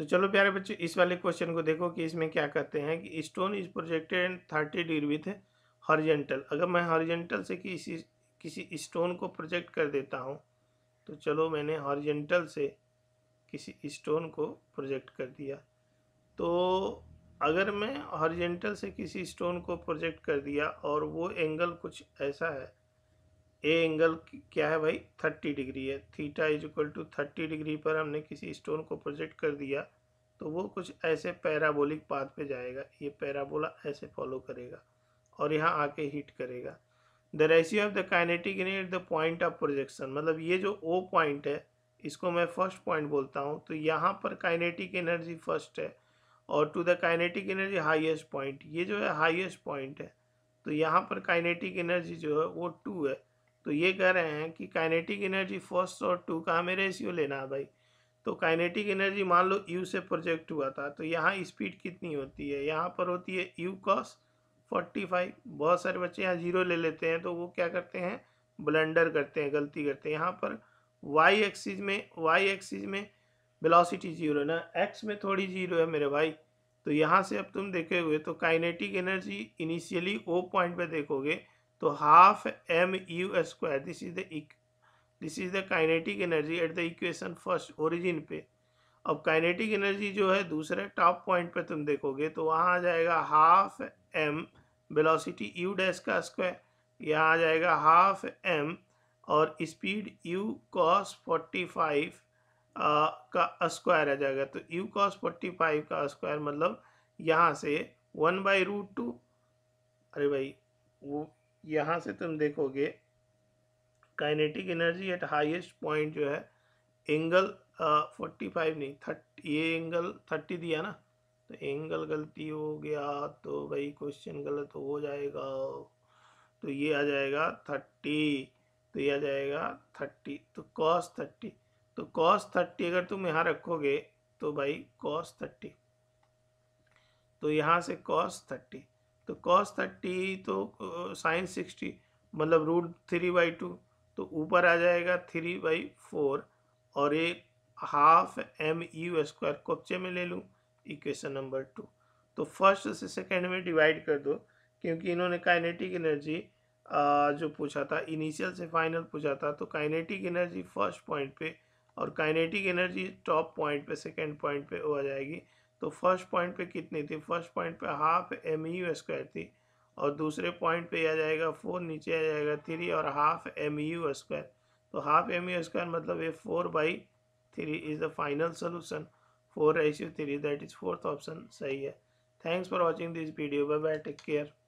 तो चलो प्यारे बच्चों इस वाले क्वेश्चन को देखो कि इसमें क्या कहते हैं कि stone is projected thirty degree with horizontal अगर मैं हॉरिजेंटल से किसी किसी स्टोन को प्रोजेक्ट कर देता हूँ तो चलो मैंने हॉरिजेंटल से किसी स्टोन को प्रोजेक्ट कर दिया तो अगर मैं हॉरिजेंटल से किसी स्टोन को प्रोजेक्ट कर दिया और वो एंगल कुछ ऐसा है ए एंगल क्या है भाई थर्टी डिग्री है theta is equal to thirty degree पर हमने किसी स्टोन को प्रोजेक्ट कर दिया तो वो कुछ ऐसे पैराबोलिक पाथ पे जाएगा ये पैराबोला ऐसे फॉलो करेगा और यहाँ आके हिट करेगा the ratio of the kinetic at the point of projection मतलब ये जो ओ पॉइंट है इसको मैं फर्स्ट पॉइंट बोलता हूँ तो यहाँ पर काइनेटिक एनर्जी फर्स्ट है और two the kinetic energy highest point ये जो है हाईएस्ट पॉइंट है तो यहाँ पर काइनेटिक एनर्जी जो है वो टू है तो ये कह रहे हैं कि काइनेटिक एनर्जी फर्स्ट और टू का हमें रेशियो लेना है भाई तो काइनेटिक एनर्जी मान लो यू से प्रोजेक्ट हुआ था तो यहाँ स्पीड कितनी होती है यहाँ पर होती है यू कॉस फोर्टी फाइव बहुत सारे बच्चे यहाँ जीरो ले लेते हैं तो वो क्या करते हैं ब्लेंडर करते हैं गलती करते हैं यहाँ पर वाई एक्सिस में वाई एक्सिस में वेलोसिटी जीरो ना एक्स में थोड़ी जीरो है मेरे भाई तो यहाँ से अब तुम देखे हुए तो kinetic energy initially O point पे देखोगे तो half M U square this is the this is the kinetic energy at the equation first origin पे अब काइनेटिक एनर्जी जो है दूसरे टॉप पॉइंट पे तुम देखोगे तो वहाँ आ जाएगा half M velocity U dash का स्क्वायर यहाँ आ जाएगा हाफ एम और speed U cos forty five का स्क्वायर आ जाएगा तो यू कॉस फोर्टी फाइव का स्क्वायर मतलब यहाँ से वन बाई रूट टू अरे भाई वो यहाँ से तुम देखोगे kinetic energy at highest point जो है एंगल फोर्टी फाइव नहीं थर्टी ये एंगल थर्टी दिया ना तो एंगल गलती हो गया तो भाई क्वेश्चन गलत हो जाएगा तो ये आ जाएगा थर्टी तो ये आ जाएगा थर्टी तो कॉस थर्टी तो कॉस थर्टी अगर तुम यहाँ रखोगे तो भाई कॉस थर्टी तो यहाँ से कॉस थर्टी तो कॉस थर्टी तो साइन सिक्सटी मतलब रूट थ्री बाई टू तो ऊपर आ जाएगा थ्री बाई फोर और एक हाफ एम यू स्क्वायर कोपचे में ले लूँ इक्वेशन नंबर टू तो फर्स्ट से सेकेंड में डिवाइड कर दो क्योंकि इन्होंने काइनेटिक एनर्जी जो पूछा था इनिशियल से फाइनल पूछा था तो काइनेटिक एनर्जी फर्स्ट पॉइंट पे और काइनेटिक एनर्जी टॉप पॉइंट पे सेकेंड पॉइंट पे वो आ जाएगी तो फर्स्ट पॉइंट पे कितनी थी फर्स्ट पॉइंट पे हाफ एम यू स्क्वायर थी और दूसरे पॉइंट पे आ जाएगा फोर नीचे आ जाएगा थ्री और हाफ एम यू स्क्वायर तो हाफ एम यू स्क्वायर मतलब ये four by three is the final solution four ratio three that is fourth option सही है thanks for watching this video bye bye take care